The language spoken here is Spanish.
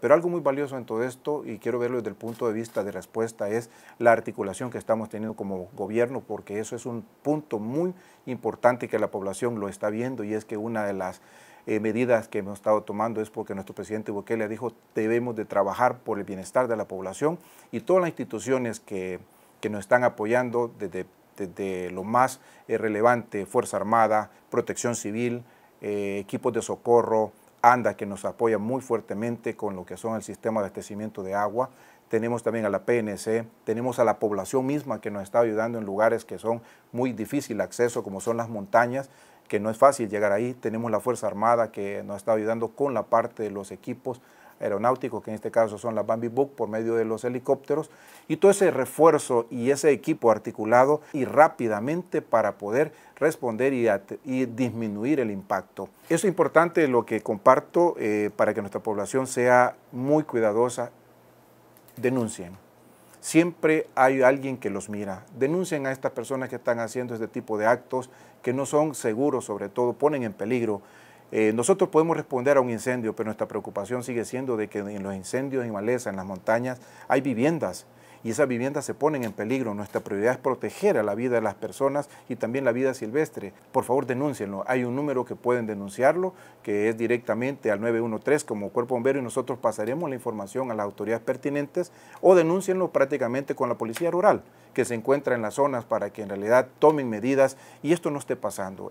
Pero algo muy valioso en todo esto, y quiero verlo desde el punto de vista de respuesta, es la articulación que estamos teniendo como gobierno, porque eso es un punto muy importante que la población lo está viendo y es que una de las eh, medidas que hemos estado tomando es porque nuestro presidente Bukele dijo debemos de trabajar por el bienestar de la población y todas las instituciones que, nos están apoyando desde, lo más eh, relevante, Fuerza Armada, Protección Civil, eh, equipos de socorro, ANDA, que nos apoya muy fuertemente con lo que son el sistema de abastecimiento de agua. Tenemos también a la PNC, tenemos a la población misma que nos está ayudando en lugares que son muy difícil acceso, como son las montañas que no es fácil llegar ahí. Tenemos la Fuerza Armada que nos está ayudando con la parte de los equipos aeronáuticos, que en este caso son las Bambi Book, por medio de los helicópteros, y todo ese refuerzo y ese equipo articulado y rápidamente para poder responder y, disminuir el impacto. Eso es importante lo que comparto eh, para que nuestra población sea muy cuidadosa. Denuncien siempre hay alguien que los mira. Denuncien a estas personas que están haciendo este tipo de actos que no son seguros, sobre todo, ponen en peligro. Eh, nosotros podemos responder a un incendio, pero nuestra preocupación sigue siendo de que en los incendios en maleza, en las montañas, hay viviendas y esas viviendas se ponen en peligro. Nuestra prioridad es proteger a la vida de las personas y también la vida silvestre. Por favor, denúncienlo. Hay un número que pueden denunciarlo, que es directamente al 913 como Cuerpo Bombero y nosotros pasaremos la información a las autoridades pertinentes o denúncienlo prácticamente con la Policía Rural, que se encuentra en las zonas para que en realidad tomen medidas y esto no esté pasando.